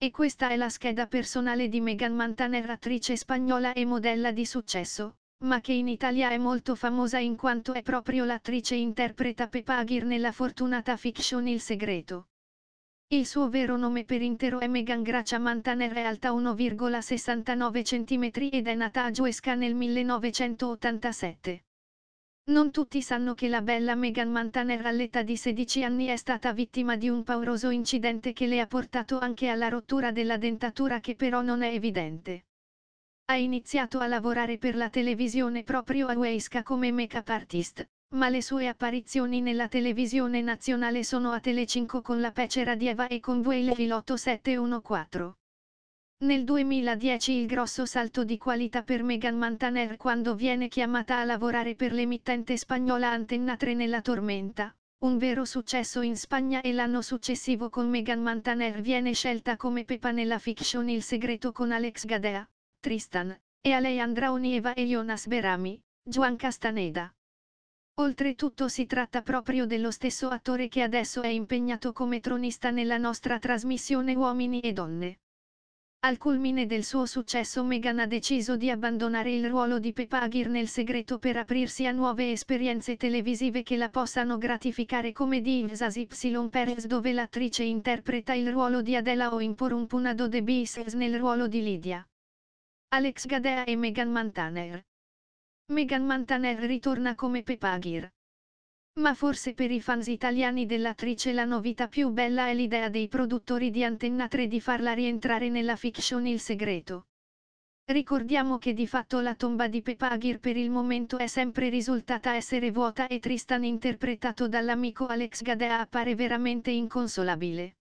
E questa è la scheda personale di Megan Mantaner, attrice spagnola e modella di successo, ma che in Italia è molto famosa in quanto è proprio l'attrice interpreta Peppa Aguirre nella fortunata fiction Il segreto. Il suo vero nome per intero è Megan Gracia Mantaner, è alta 1,69 cm ed è nata a Giuesca nel 1987. Non tutti sanno che la bella Meghan Mantaner all'età di 16 anni è stata vittima di un pauroso incidente che le ha portato anche alla rottura della dentatura che però non è evidente. Ha iniziato a lavorare per la televisione proprio a Huesca come make-up artist, ma le sue apparizioni nella televisione nazionale sono a Telecinco con la pecera di Eva e con Whale 8 714. Nel 2010 il grosso salto di qualità per Megan Mantaner quando viene chiamata a lavorare per l'emittente spagnola Antenna 3 nella Tormenta, un vero successo in Spagna e l'anno successivo con Megan Mantaner viene scelta come Pepa nella fiction Il segreto con Alex Gadea, Tristan, e Alejandra Onieva e Jonas Berami, Juan Castaneda. Oltretutto si tratta proprio dello stesso attore che adesso è impegnato come tronista nella nostra trasmissione Uomini e Donne. Al culmine del suo successo Meghan ha deciso di abbandonare il ruolo di Peppa Aguirre nel segreto per aprirsi a nuove esperienze televisive che la possano gratificare come di Ivsas Y Perez dove l'attrice interpreta il ruolo di Adela o in Porumpunado de Bises nel ruolo di Lydia. Alex Gadea e Meghan Mantaner. Meghan Mantaner ritorna come Peppa Aguirre. Ma forse per i fans italiani dell'attrice la novità più bella è l'idea dei produttori di Antenna 3 di farla rientrare nella fiction Il segreto. Ricordiamo che di fatto la tomba di Peppa Aguirre per il momento è sempre risultata essere vuota e Tristan interpretato dall'amico Alex Gadea appare veramente inconsolabile.